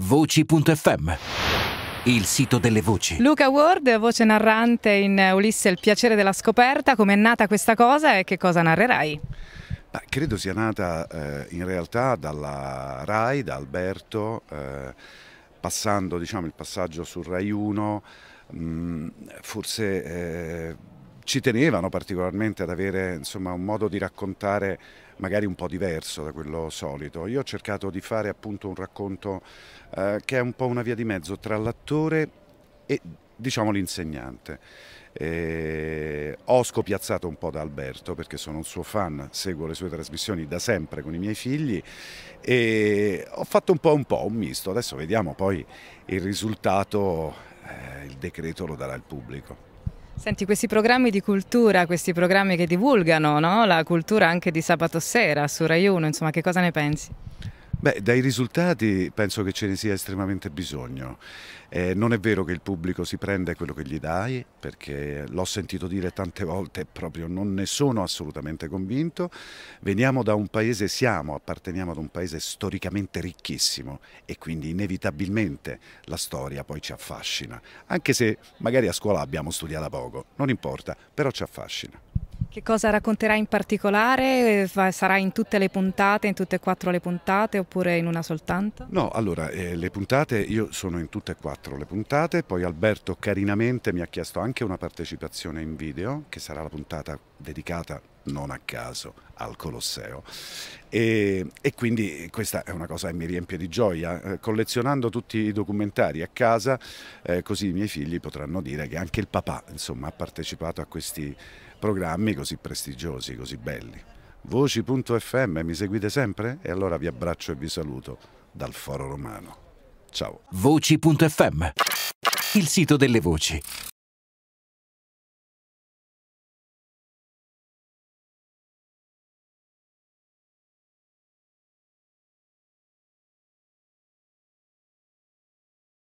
Voci.fm il sito delle voci. Luca Ward, voce narrante in Ulisse, il piacere della scoperta, com'è nata questa cosa e che cosa narrerai? Beh, credo sia nata eh, in realtà dalla RAI, da Alberto, eh, passando diciamo, il passaggio sul RAI 1, mh, mm, forse... Eh, ci tenevano particolarmente ad avere insomma, un modo di raccontare magari un po' diverso da quello solito. Io ho cercato di fare appunto un racconto eh, che è un po' una via di mezzo tra l'attore e diciamo l'insegnante. Eh, ho scopiazzato un po' da Alberto perché sono un suo fan, seguo le sue trasmissioni da sempre con i miei figli e ho fatto un po' un, po', un misto, adesso vediamo poi il risultato, eh, il decreto lo darà il pubblico. Senti, questi programmi di cultura, questi programmi che divulgano no? la cultura anche di sabato sera su Rai 1, insomma, che cosa ne pensi? Beh, dai risultati penso che ce ne sia estremamente bisogno. Eh, non è vero che il pubblico si prende quello che gli dai, perché l'ho sentito dire tante volte, e proprio non ne sono assolutamente convinto. Veniamo da un paese, siamo, apparteniamo ad un paese storicamente ricchissimo e quindi inevitabilmente la storia poi ci affascina, anche se magari a scuola abbiamo studiato poco, non importa, però ci affascina. Che cosa racconterà in particolare? Sarà in tutte le puntate, in tutte e quattro le puntate oppure in una soltanto? No, allora eh, le puntate, io sono in tutte e quattro le puntate, poi Alberto carinamente mi ha chiesto anche una partecipazione in video che sarà la puntata dedicata non a caso al Colosseo. E, e, quindi questa è una cosa che mi riempie di gioia. Eh, collezionando tutti i documentari a casa, eh, così i miei figli potranno dire che anche il papà insomma, ha partecipato a questi programmi così prestigiosi, così belli. Voci.fm, mi seguite sempre? E allora vi abbraccio e vi saluto dal Foro Romano. Ciao. Voci.fm, il sito delle voci.